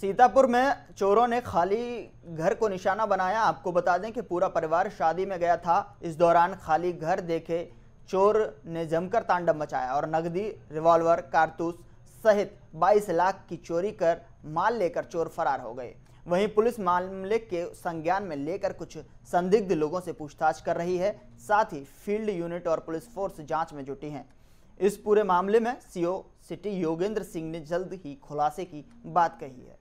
सीतापुर में चोरों ने खाली घर को निशाना बनाया आपको बता दें कि पूरा परिवार शादी में गया था इस दौरान खाली घर देखे चोर ने जमकर तांडव मचाया और नकदी रिवॉल्वर कारतूस सहित 22 लाख की चोरी कर माल लेकर चोर फरार हो गए वहीं पुलिस मामले के संज्ञान में लेकर कुछ संदिग्ध लोगों से पूछताछ कर रही है साथ ही फील्ड यूनिट और पुलिस फोर्स जांच में जुटी हैं इस पूरे मामले में सीओ सिटी योगेंद्र सिंह ने जल्द ही खुलासे की बात कही है